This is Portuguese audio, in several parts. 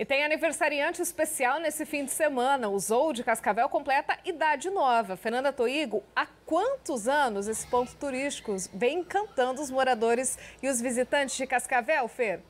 E tem aniversariante especial nesse fim de semana. O Zou de Cascavel completa idade nova. Fernanda Toigo, há quantos anos esse ponto turístico vem encantando os moradores e os visitantes de Cascavel, Fer?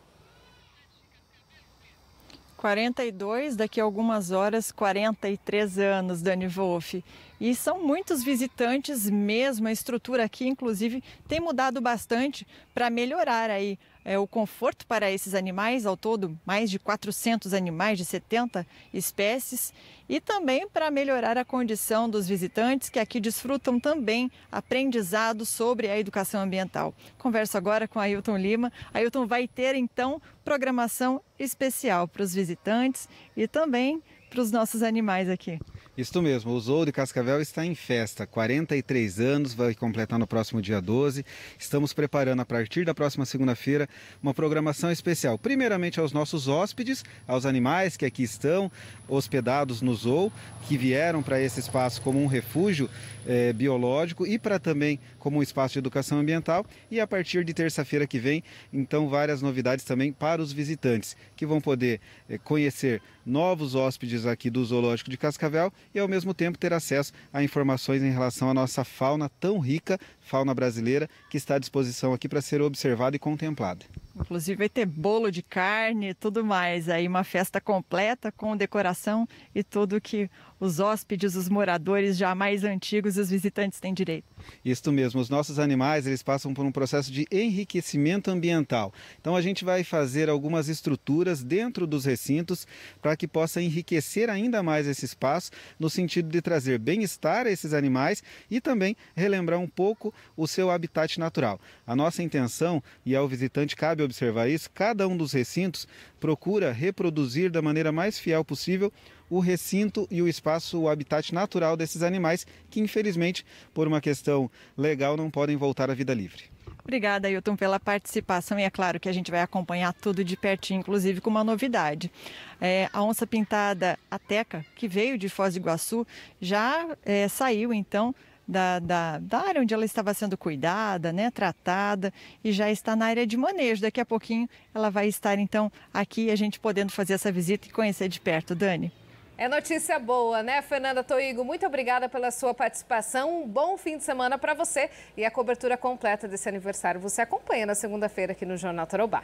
42, daqui a algumas horas, 43 anos, Dani Wolff. E são muitos visitantes mesmo. A estrutura aqui, inclusive, tem mudado bastante para melhorar aí é, o conforto para esses animais, ao todo mais de 400 animais de 70 espécies, e também para melhorar a condição dos visitantes que aqui desfrutam também aprendizado sobre a educação ambiental. Converso agora com Ailton Lima. Ailton vai ter então programação especial para os visitantes e também para os nossos animais aqui. Isso mesmo, o Zou de Cascavel está em festa, 43 anos, vai completar no próximo dia 12. Estamos preparando a partir da próxima segunda-feira uma programação especial, primeiramente aos nossos hóspedes, aos animais que aqui estão hospedados no Zou, que vieram para esse espaço como um refúgio eh, biológico e para também como um espaço de educação ambiental. E a partir de terça-feira que vem, então, várias novidades também para os visitantes, que vão poder eh, conhecer novos hóspedes aqui do Zoológico de Cascavel e, ao mesmo tempo, ter acesso a informações em relação à nossa fauna tão rica, fauna brasileira, que está à disposição aqui para ser observada e contemplada. Inclusive vai ter bolo de carne e tudo mais. Aí uma festa completa com decoração e tudo que os hóspedes, os moradores já mais antigos e os visitantes têm direito. Isso mesmo. Os nossos animais, eles passam por um processo de enriquecimento ambiental. Então a gente vai fazer algumas estruturas dentro dos recintos para que possa enriquecer ainda mais esse espaço no sentido de trazer bem-estar a esses animais e também relembrar um pouco o seu habitat natural. A nossa intenção e ao visitante cabe observar isso, cada um dos recintos procura reproduzir da maneira mais fiel possível o recinto e o espaço, o habitat natural desses animais, que infelizmente, por uma questão legal, não podem voltar à vida livre. Obrigada, Ailton, pela participação. E é claro que a gente vai acompanhar tudo de pertinho, inclusive com uma novidade. É, a onça pintada, Ateca, que veio de Foz do Iguaçu, já é, saiu, então, da, da, da, área onde ela estava sendo cuidada, né, tratada, e já está na área de manejo. Daqui a pouquinho ela vai estar, então, aqui, a gente podendo fazer essa visita e conhecer de perto. Dani. É notícia boa, né, Fernanda Toigo? Muito obrigada pela sua participação. Um bom fim de semana para você e a cobertura completa desse aniversário você acompanha na segunda-feira aqui no Jornal Tarobá.